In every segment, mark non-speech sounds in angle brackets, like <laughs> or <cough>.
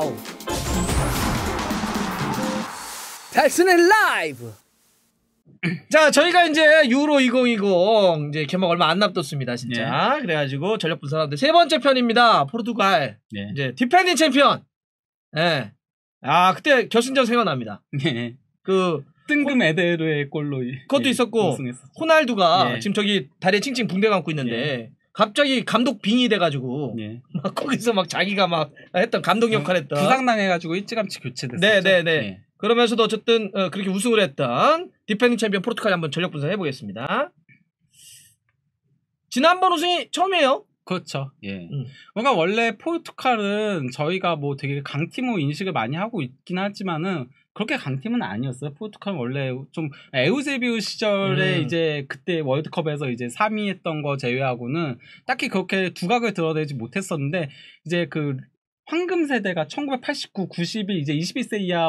와우! 달슨의 라이브! 자, 저희가 이제 유로 2020 이제 개막 얼마 안 남았습니다, 진짜. 네. 그래가지고 전력 분산하는데세 번째 편입니다. 포르투갈 네. 이제 디펜딩 챔피언. 예. 네. 아 그때 결승전 생각납니다. 네. 그 뜬금 에데르의 골로 그것도 네, 있었고 우승했었죠. 호날두가 네. 지금 저기 다리에 칭칭 붕대 감고 있는데 네. 갑자기 감독 빙이 돼가지고 네. 막 거기서 막 자기가 막 했던 감독 역할 했던 부상당해가지고 일찌감치 교체됐어요. 네네네. 네. 네. 그러면서도 어쨌든 어, 그렇게 우승을 했던 디펜딩 챔피언 포르투갈 한번 전력 분석 해보겠습니다. 지난번 우승이 처음이에요. 그렇죠. 예. 음. 뭔가 원래 포르투갈은 저희가 뭐 되게 강팀으로 인식을 많이 하고 있긴 하지만은 그렇게 강팀은 아니었어요. 포르투갈 원래 좀 에우세비우 시절에 음. 이제 그때 월드컵에서 이제 3위 했던 거 제외하고는 딱히 그렇게 두각을 드러내지 못했었는데 이제 그 황금 세대가 1989, 90일 이제 21세 이하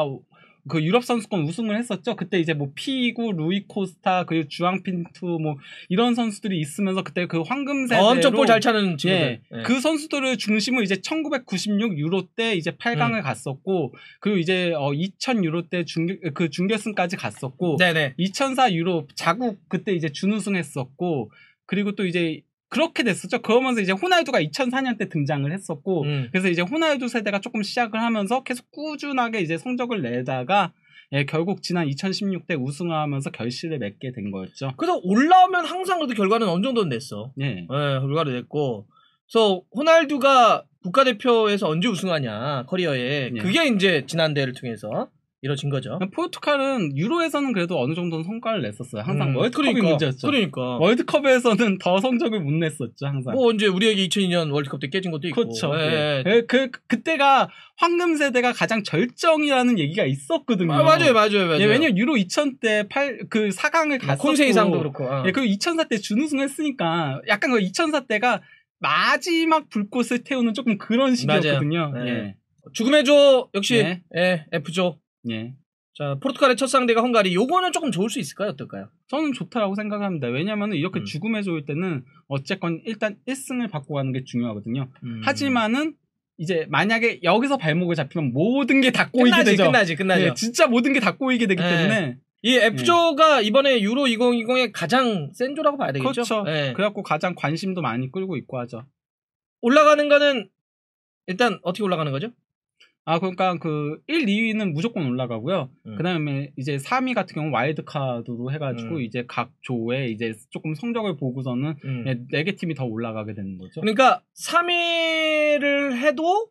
그 유럽 선수권 우승을 했었죠. 그때 이제 뭐 피구, 루이 코스타, 그 주앙핀투 뭐 이런 선수들이 있으면서 그때 그 황금 세대로 엄청 볼잘 차는 네, 친구들. 예, 예. 그 선수들을 중심으로 이제 1996 유로 때 이제 8강을 음. 갔었고 그리고 이제 어, 2000 유로 때중그 중결승까지 갔었고 네네. 2004 유로 자국 그때 이제 준우승했었고 그리고 또 이제 그렇게 됐었죠. 그러면서 이제 호날두가 2004년 때 등장을 했었고, 음. 그래서 이제 호날두 세대가 조금 시작을 하면서 계속 꾸준하게 이제 성적을 내다가, 예, 결국 지난 2016대 우승을 하면서 결실을 맺게 된 거였죠. 그래서 올라오면 항상 그래도 결과는 어느 정도는 냈어. 예. 예 결과를 냈고. 그래서 호날두가 국가대표에서 언제 우승하냐, 커리어에. 예. 그게 이제 지난 대회를 통해서. 이뤄진 거죠. 그러니까 포르투갈은 유로에서는 그래도 어느 정도는 성과를 냈었어요. 항상 음, 월드컵이 그러니까, 문제였죠. 그러니까 월드컵에서는 더 성적을 못 냈었죠. 항상. 뭐 이제 우리에게 2002년 월드컵 때 깨진 것도 있고. 그렇죠. 예. 예. 그, 그 그때가 황금 세대가 가장 절정이라는 얘기가 있었거든요. 아, 맞아요, 맞아요, 맞아요. 예, 왜냐면 유로 2000때8그 4강을 뭐 갔었고. 콘세이상도 그렇고. 아. 예, 그리고 2004때 준우승했으니까 약간 그2004 때가 마지막 불꽃을 태우는 조금 그런 시기였거든요. 네. 예. 죽음의 조 역시 네. 예, F조 예. 자, 포르투갈의 첫 상대가 헝가리. 요거는 조금 좋을 수 있을까요? 어떨까요? 저는 좋다라고 생각합니다. 왜냐면 이렇게 음. 죽음에 좋을 때는 어쨌건 일단 1승을 받고 가는 게 중요하거든요. 음. 하지만은 이제 만약에 여기서 발목을 잡히면 모든 게 다 꼬이게 끝나지, 되죠. 끝나지, 끝나지 예, 진짜 모든 게 다 꼬이게 되기 예. 때문에 이 F조가 예. 이번에 유로 2020의 가장 센 조라고 봐야 되겠죠. 그렇죠. 예. 그래갖고 가장 관심도 많이 끌고 있고 하죠. 올라가는 거는 일단 어떻게 올라가는 거죠? 아 그러니까 그 1, 2위는 무조건 올라가고요. 음. 그다음에 이제 3위 같은 경우 와일드 카드로 해가지고 음. 이제 각 조에 이제 조금 성적을 보고서는 음. 네개 네 팀이 더 올라가게 되는 거죠. 그러니까 3위를 해도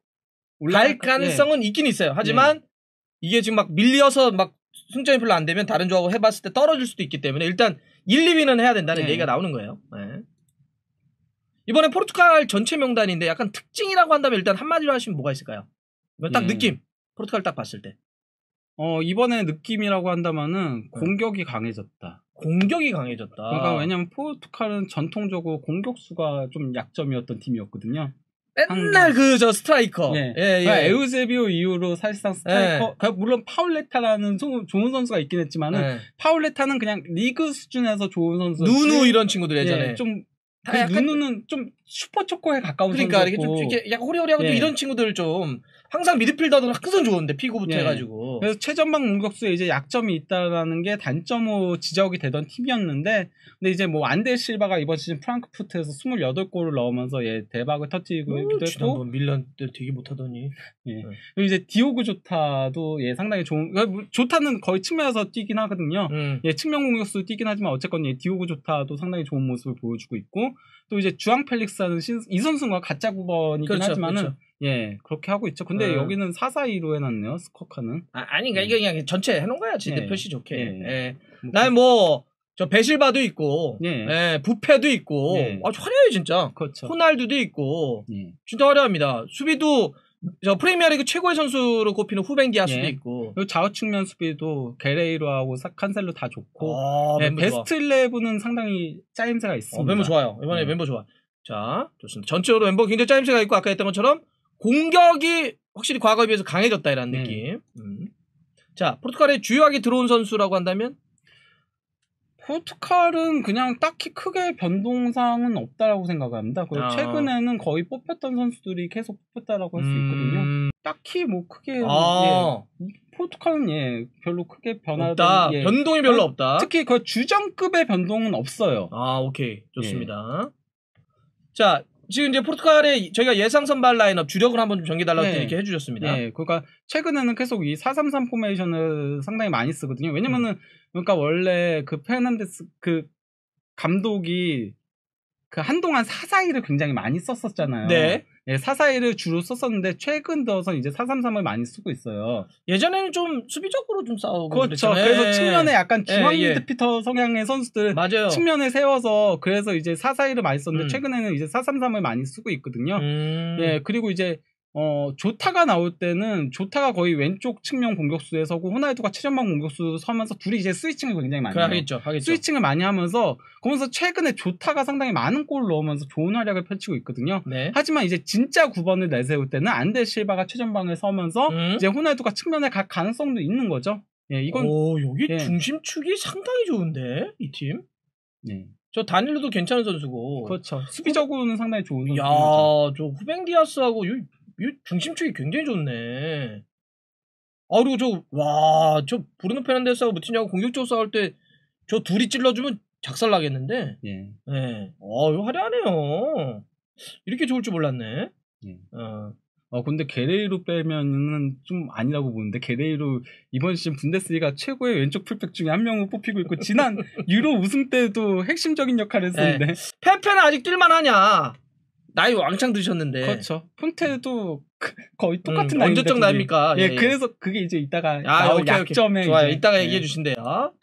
올라갈 가능성은 네. 있긴 있어요. 하지만 네. 이게 지금 막 밀려서 막 승점이 별로 안 되면 다른 조하고 해봤을 때 떨어질 수도 있기 때문에 일단 1, 2위는 해야 된다는 네. 얘기가 나오는 거예요. 네. 이번에 포르투갈 전체 명단인데 약간 특징이라고 한다면 일단 한마디로 하시면 뭐가 있을까요? 딱 음. 느낌. 포르투갈 딱 봤을 때. 어, 이번에 느낌이라고 한다면은 네. 공격이 강해졌다. 공격이 강해졌다. 그러니까 왜냐면 포르투갈은 전통적으로 공격수가 좀 약점이었던 팀이었거든요. 맨날 그 저 스트라이커. 예. 예, 예. 그러니까 에우세비오 이후로 사실상 스트라이커. 예. 그러니까 물론 파울레타라는 소, 좋은 선수가 있긴 했지만은 예. 파울레타는 그냥 리그 수준에서 좋은 선수. 누누 이런 친구들 예전에 예, 좀그 아, 약간 누누는 좀 슈퍼 초코에 가까운 그러니까 이게 좀 이렇게 약간 호리호리하고 예. 이런 친구들 좀 항상 미드필더들은 항상 좋은데 피구부터 예. 해가지고 그래서 최전방 공격수에 이제 약점이 있다라는 게 단점으로 지적이 되던 팀이었는데 근데 이제 뭐 안데 실바가 이번 시즌 프랑크푸트에서 28골을 넣으면서 얘 예, 대박을 터뜨리고 음, 했고 뭐 밀란 때 되게 못하더니 예. 네. 그리고 이제 디오그 조타도 예 상당히 좋은 그러니까 뭐 조타는 거의 측면에서 뛰긴 하거든요 음. 예 측면 공격수 뛰긴 하지만 어쨌건 예 디오그 조타도 상당히 좋은 모습을 보여주고 있고 또 이제 주앙 펠릭스라는 이 선수가 가짜 9번이긴 그렇죠, 하지만은 그렇죠. 예 그렇게 하고 있죠. 근데 어. 여기는 442로 해놨네요 스커카는. 아, 니 그러니까 이게 그냥 전체 해놓은 거야 지대 예. 표시 좋게. 예. 예. 난뭐 뭐 그 저배실바도 있고, 예. 예부패도 있고, 예. 아 화려해 진짜. 그렇죠. 호날두도 있고, 예. 진짜 화려합니다. 수비도 저 프리미어리그 최고의 선수로 꼽히는 후벤기아 수도 예. 있고 그리고 좌우측면 수비도 게레이로하고 칸셀로 다 좋고 아, 예, 베스트 11은 상당히 짜임새가 어, 있습니다. 어, 멤버 좋아요. 이번에 음. 멤버 좋아. 자 좋습니다. 전체적으로 멤버 굉장히 짜임새가 있고 아까 했던 것처럼 공격이 확실히 과거에 비해서 강해졌다라는 네. 느낌. 음. 자포르투갈의 주요하게 들어온 선수라고 한다면 포르투칼은 그냥 딱히 크게 변동사항은 없다라고 생각합니다. 그리고 어. 최근에는 거의 뽑혔던 선수들이 계속 뽑혔다라고 할수 음. 있거든요. 음. 딱히 뭐 크게 아. 예, 포르투칼은 예 별로 크게 변화다 예. 변동이 별로 없다. 특히 그주장급의 변동은 없어요. 아 오케이 좋습니다. 예. 자 지금 이제 포르투갈의 저희가 예상 선발 라인업 주력을 한번 좀 정해달라고 네. 이렇게 해주셨습니다. 네, 그러니까 최근에는 계속 이 433 포메이션을 상당히 많이 쓰거든요. 왜냐면은 그러니까 원래 그 페르난데스 그 감독이 그 한동안 442를 굉장히 많이 썼었잖아요. 네. 예, 441을 주로 썼었는데 최근 들어선 이제 433을 많이 쓰고 있어요. 예전에는 좀 수비적으로 좀 싸우고 그렇죠. 그 그래서 예. 측면에 약간 중앙 예, 예. 미드피터 성향의 선수들 맞아요. 측면에 세워서 그래서 이제 441을 많이 썼는데 음. 최근에는 이제 433을 많이 쓰고 있거든요. 음. 예, 그리고 이제 어, 조타가 나올 때는 조타가 거의 왼쪽 측면 공격수에 서고 호날두가 최전방 공격수 서면서 둘이 이제 스위칭을 굉장히 많이 하겠죠, 하겠죠. 스위칭을 많이 하면서 그러면서 최근에 조타가 상당히 많은 골을 넣으면서 좋은 활약을 펼치고 있거든요. 네. 하지만 이제 진짜 9번을 내세울 때는 안데 실바가 최전방에 서면서 음? 이제 호날두가 측면에 갈 가능성도 있는 거죠. 예, 이건 오, 여기 예. 중심축이 상당히 좋은데 이 팀. 네. 저 다닐로도 괜찮은 선수고. 그렇죠. 수비적으로는 상당히 좋은 선수죠. 야, 저 후뱅 디아스하고 요 중심축이 굉장히 좋네. 아, 그리고 저, 와, 저 브루노 페란데스하고 무티냐고 공격적으로 싸울 때 저 둘이 찔러주면 작살 나겠는데? 예. 예. 어, 화려하네요. 이렇게 좋을 줄 몰랐네. 예. 어. 어, 근데 게레이로 빼면은 좀 아니라고 보는데, 게레이로 이번 시즌 분데스리가 최고의 왼쪽 풀백 중에 한명을 뽑히고 있고, 지난 <laughs> 유로 우승 때도 핵심적인 역할을 했었는데. 페페는 예. 아직 뛸만하냐? 나이 왕창 드셨는데. 그렇죠. 폰테도 음. 그, 거의 음, 똑같은 음, 나이. 언제적 나이입니까? 예, 예, 예, 그래서 그게 이제 이따가 아, 나 오케이, 약점에. 오케이. 좋아요. 이따가 예. 얘기해 주신대요.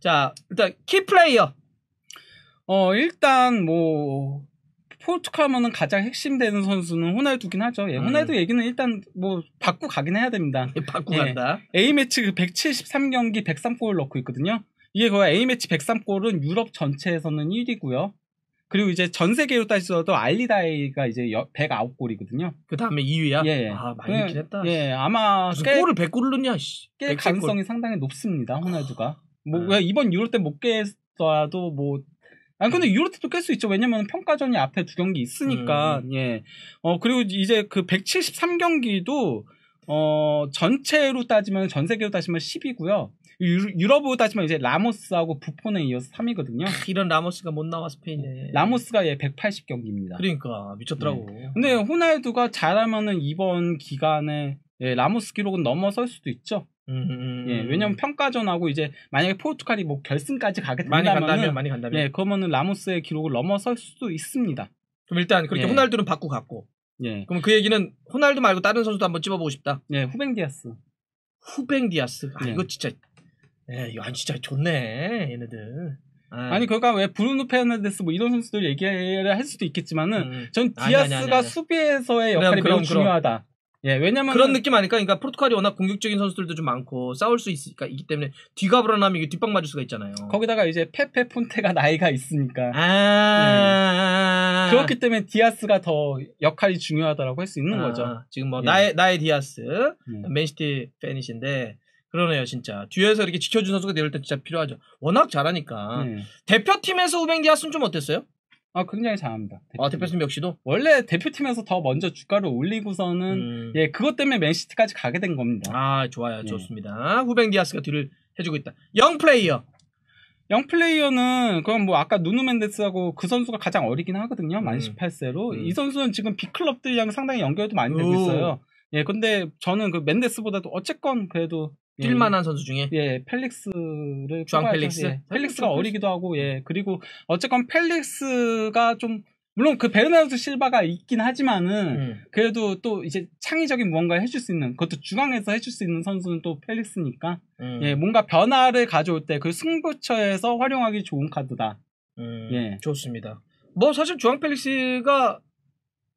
자, 일단 키플레이어. 어, 일단 뭐 포르투갈면은 가장 핵심되는 선수는 호날두긴 하죠. 예, 음. 호날두 음. 얘기는 일단 뭐 받고 가긴 해야 됩니다. 예, 받고 예, 간다. A 매치 그 173경기 103골 넣고 있거든요. 이게 거의 A 매치 103골은 유럽 전체에서는 1위고요. 그리고 이제 전 세계로 따지더도 알리다이가 이제 109골이거든요. 그 다음에 2위야? 예, 예. 아, 많이 긴 했다. 예, 아마. 꽤, 골을 100골을 넣냐, 씨. 깰 가능성이 상당히 높습니다, 호날두가. 뭐, 아. 이번 유로 때 못 깼어도 뭐, 아니 근데 유로 때도 깰 수 있죠. 왜냐면 평가전이 앞에 두 경기 있으니까. 음. 예. 어 그리고 이제 그 173경기도 어 전체로 따지면 전 세계로 따지면 10이고요. 유럽으로 따지면 이제 라모스하고 부폰에 이어서 3위거든요. 이런 라모스가 못 나와 스페인에. 라모스가 얘 예, 180경기입니다. 그러니까 미쳤더라고. 네. 근데 호날두가 잘하면은 이번 기간에 예, 라모스 기록은 넘어설 수도 있죠. 음, 음, 음. 예, 왜냐면 평가전하고 이제 만약에 포르투갈이 뭐 결승까지 가게 된다면 많이 간다면 많이 간다면 예, 그러면은 라모스의 기록을 넘어설 수도 있습니다. 그럼 일단 그렇게 예. 호날두는 받고 갔고. 예. 그럼 그 얘기는 호날두 말고 다른 선수도 한번 찝어보고 싶다. 예, 후뱅 디아스. 후뱅 디아스. 아, 예. 이거 진짜 예, 야, 진짜 좋네, 얘네들. 아이. 아니 그러니까 왜 브루노 페르난데스 뭐 이런 선수들 얘기를 할 수도 있겠지만은 음. 전 디아스가 아니, 아니, 아니, 수비에서의 역할이 그럼, 매우 그럼, 중요하다. 예, 왜냐면 그런 느낌 아닐까? 그러니까 포르투갈이 워낙 공격적인 선수들도 좀 많고 싸울 수 있으니까 있기 때문에 뒤가 불안하면 이게 뒷방 맞을 수가 있잖아요. 거기다가 이제 페페 폰테가 나이가 있으니까. 아~ 음. 그렇기 때문에 디아스가 더 역할이 중요하다라고 할 수 있는 아~ 거죠. 지금 뭐 예. 나의 나의 디아스 음. 맨시티 팬이신데 그러네요, 진짜. 뒤에서 이렇게 지켜준 선수가 내릴 때 진짜 필요하죠. 워낙 잘하니까. 네. 대표팀에서 우맹 디아순좀 어땠어요? 아, 굉장히 잘합니다. 대표팀. 아, 대표팀 역시도? 원래 대표팀에서 더 먼저 주가를 올리고서는, 음. 예, 그것 때문에 맨시티까지 가게 된 겁니다. 아, 좋아요. 예. 좋습니다. 후뱅 디아스가 뒤를 해주고 있다. 영 플레이어. 영 플레이어는 그럼 뭐 아까 누누 맨데스하고그 선수가 가장 어리긴 하거든요. 만 18세로. 음. 음. 이 선수는 지금 빅클럽들이랑 상당히 연결도 많이 되고 있어요. 오. 예, 근데 저는 그 멘데스보다도 어쨌건 그래도 뛸만한 예, 예. 선수 중에 예 펠릭스를 주앙 펠릭스 예, 펠릭스가 어리기도 하고 예 그리고 어쨌건 펠릭스가 좀 물론 그 베르나르도 실바가 있긴 하지만은 음. 그래도 또 이제 창의적인 무언가를 해줄 수 있는 그것도 중앙에서 해줄 수 있는 선수는 또 펠릭스니까 음. 예 뭔가 변화를 가져올 때 그 승부처에서 활용하기 좋은 카드다 음, 예 좋습니다 뭐 사실 주앙 펠릭스가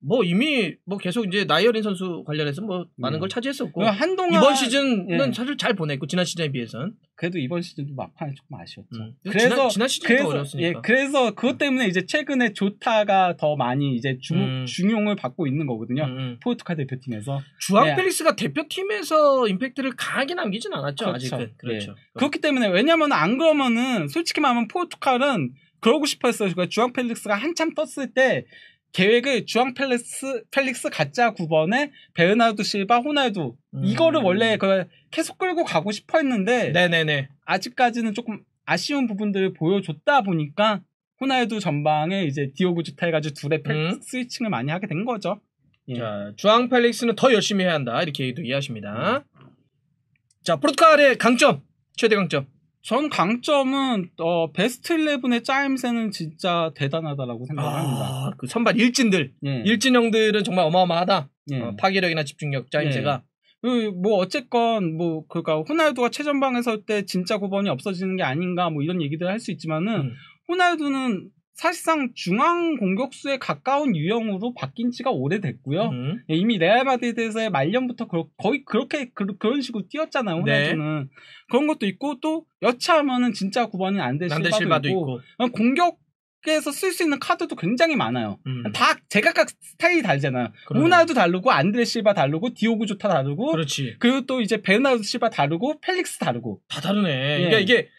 뭐 이미 뭐 계속 이제 나이어린 선수 관련해서 뭐 많은 음. 걸 차지했었고 한동안 이번 시즌은 예. 사실 잘 보냈고 지난 시즌에 비해서는 그래도 이번 시즌도 막판에 조금 아쉬웠죠. 음. 그래서 지난, 지난 시즌도 어려으니까 예, 그래서 그것 음. 때문에 이제 최근에 조타가 더 많이 이제 주, 음. 중용을 받고 있는 거거든요. 음, 음. 포르투갈 대표팀에서 주앙 예. 네. 페리스가 대표팀에서 임팩트를 강하게 남기진 않았죠. 그렇죠. 아직은 예. 그렇죠. 예. 그렇기 때문에 왜냐면 하안 그러면은 솔직히 말하면 포르투갈은 그러고 싶었어요. 그러니까 주앙 펠릭스가 한참 떴을 때 계획을 주앙 펠릭스, 펠릭스 가짜 9번에 베르나르도 실바 호날두 음. 이거를 원래 그 계속 끌고 가고 싶어 했는데 네네네. 아직까지는 조금 아쉬운 부분들을 보여줬다 보니까 호날두 전방에 이제 디오고 주타 해가지고 둘의 음. 스위칭을 많이 하게 된 거죠. 예. 자, 주앙 펠릭스는 더 열심히 해야 한다 이렇게 얘기도 이해하십니다. 음. 자, 포르투갈의 강점 최대 강점 전 강점은 어 베스트 11의 짜임새는 진짜 대단하다라고 생각합니다. 아, 그 선발 일진들, 예. 일진형들은 정말 어마어마하다. 예. 어, 파괴력이나 집중력 짜임새가. 예. 그, 뭐 어쨌건 뭐 그러니까 호날두가 최전방에 서때 진짜 고번이 없어지는 게 아닌가 뭐 이런 얘기들 할 수 있지만은 음. 호날두는 사실상 중앙 공격수에 가까운 유형으로 바뀐 지가 오래됐고요. 음. 예, 이미 레알 마드리드에서의 말년부터 그러, 거의 그렇게 그, 런 식으로 뛰었잖아요. 네. 호날두는 네. 그런 것도 있고 또 여차하면은 진짜 9번이 안데 실바도, 도 있고, 있고. 어, 공격 에서 쓸 수 있는 카드도 굉장히 많아요. 음. 다 제각각 스타일이 다르잖아요. 호날도 다르고 안드레 실바 다르고 디오구 조타 다르고 그렇지. 그리고 또 이제 베르나르 실바 다르고 펠릭스 다르고 다 다르네. 예. 그러니까 이게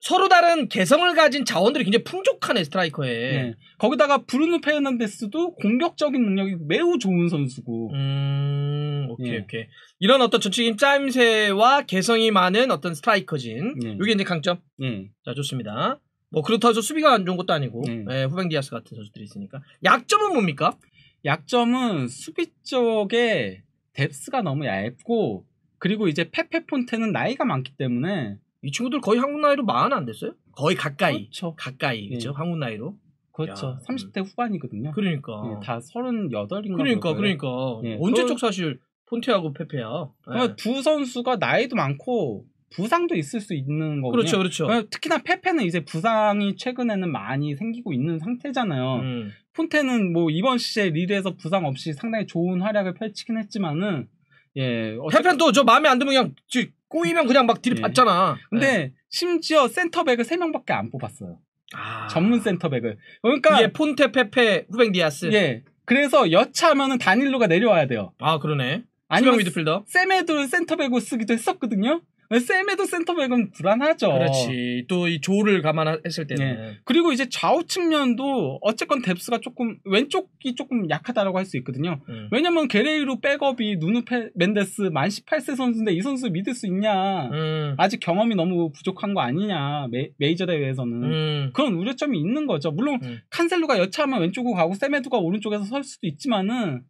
서로 다른 개성을 가진 자원들이 굉장히 풍족한 스트라이커에 네. 거기다가 브루노 페르난데스도 공격적인 능력이 매우 좋은 선수고 음, 오케이 예. 오케이 이런 어떤 전체적인 짜임새와 개성이 많은 어떤 스트라이커진 예. 이게 이제 강점 예. 자 좋습니다 뭐 그렇다고 해서 수비가 안 좋은 것도 아니고 예, 예 후방 디아스 같은 선수들이 있으니까 약점은 뭡니까? 약점은 수비 쪽에 뎁스가 너무 얇고 그리고 이제 페페 폰테는 나이가 많기 때문에 이 친구들 거의 한국 나이로 마흔 안 됐어요? 거의 가까이. 그렇죠. 가까이. 예. 그죠? 한국 나이로. 그렇죠. 야, 30대 후반이거든요. 그러니까. 네, 다 38인가. 그러니까, 그러니까. 네, 예, 언제적 사실 폰테하고 페페야. 그두 아, 선수가 나이도 많고 부상도 있을 수 있는 거거 그렇죠, 그렇죠. 아, 특히나 페페는 이제 부상이 최근에는 많이 생기고 있는 상태잖아요. 음. 폰테는 뭐 이번 시즌 리그에서 부상 없이 상당히 좋은 활약을 펼치긴 했지만은 예. 태펜 또저 마음에 안 들면 그냥 꼬이면 그냥 막딜 예. 봤잖아 근데 예. 심지어 센터백을 3명밖에 안 뽑았어요. 아. 전문 센터백을. 그러니까 예, 폰테 페페 후뱅 디아스. 예. 그래서 여차하면은 다닐로가 내려와야 돼요. 아 그러네. 아니면 미드필더. 세메도 센터백으로 쓰기도 했었거든요. 샘에도 센터백은 불안하죠. 그렇지. 또 이 조를 감안했을 때는. 네. 그리고 이제 좌우 측면도 어쨌건 뎁스가 조금 왼쪽이 조금 약하다라고 할 수 있거든요. 음. 왜냐면 게레이로 백업이 누누 페, 멘데스 만 18세 선수인데 이 선수 믿을 수 있냐. 음. 아직 경험이 너무 부족한 거 아니냐. 메, 이저 대회에서는. 음. 그런 우려점이 있는 거죠. 물론 음. 칸셀루가 여차하면 왼쪽으로 가고 샘에도가 오른쪽에서 설 수도 있지만은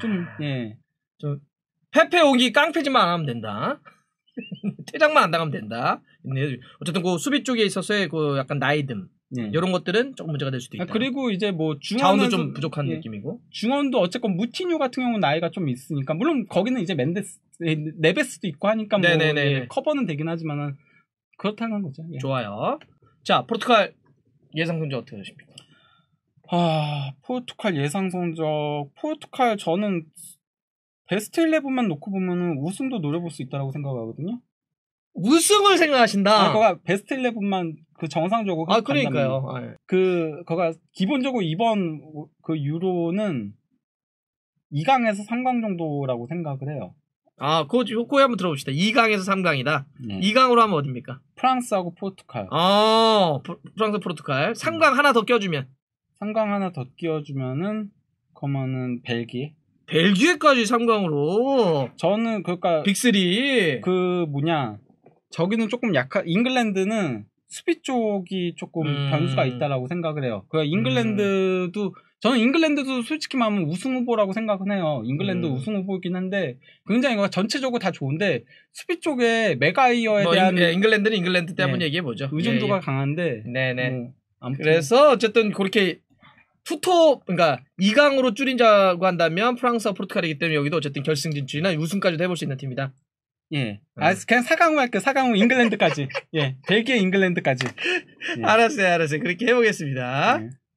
좀 야. 예. 저 페페 오기 깡패지만 안 하면 된다. <laughs> 퇴장만 안 당하면 된다. 네. 어쨌든 그 수비 쪽에 있어서의 그 약간 나이듦 네. 이런 것들은 조금 문제가 될 수도 있다. 아, 그리고 이제 뭐 중원도 좀 부족한 예. 느낌이고 중원도 어쨌건 무티뉴 같은 경우는 나이가 좀 있으니까 물론 거기는 이제 멘데스 네, 네베스도 있고 하니까 뭐 예, 커버는 되긴 하지만은 그렇다는 거죠. 예. 좋아요. 자 포르투갈 예상 성적 어떻게 되십니까? 아 포르투갈 예상 성적 포르투갈 저는 베스트 11만 놓고 보면은 우승도 노려볼 수있다고 생각하거든요. 우승을 생각하신다. 아, 거가 베스트 11만 그 정상적으로 아 그러니까요. 아, 예. 그 거가 기본적으로 이번 그 유로는 2강에서 3강 정도라고 생각을 해요. 아, 그거 요거에 한번 들어봅시다. 2강에서 3강이다. 네. 2강으로 하면 어딥니까? 프랑스하고 포르투갈. 아, 프, 프랑스 포르투갈. 3강 음. 하나 더 껴주면. 3강 하나 더 끼워주면은 그러면은 벨기에. 벨기에까지 3강으로. 저는 그니까 빅3. 그 뭐냐. 저기는 조금 약한 잉글랜드는 수비 쪽이 조금 음. 변수가 있다라고 생각을 해요. 그 잉글랜드도 음. 저는 잉글랜드도 솔직히 말하면 우승 후보라고 생각은 해요. 잉글랜드 음. 우승 후보이긴 한데 굉장히 전체적으로 다 좋은데 수비 쪽에 메가이어에 뭐 대한 잉, 예, 글랜드는 잉글랜드 때문에번 네. 얘기해 보죠. 의존도가 예, 예. 강한데. 네네. 네. 뭐, 그래서 어쨌든 그렇게 투톱 그러니까 2강으로 줄인 자고 한다면 프랑스와 포르투갈이기 때문에 여기도 어쨌든 결승 진출이나 우승까지도 해볼 수 있는 팀이다. 예. 음. 아, 그냥 사강으로 할게요. 4강으 잉글랜드까지. 예. 벨기에 잉글랜드까지. 예. 알았어요, 알았어요. 그렇게 해보겠습니다. 예.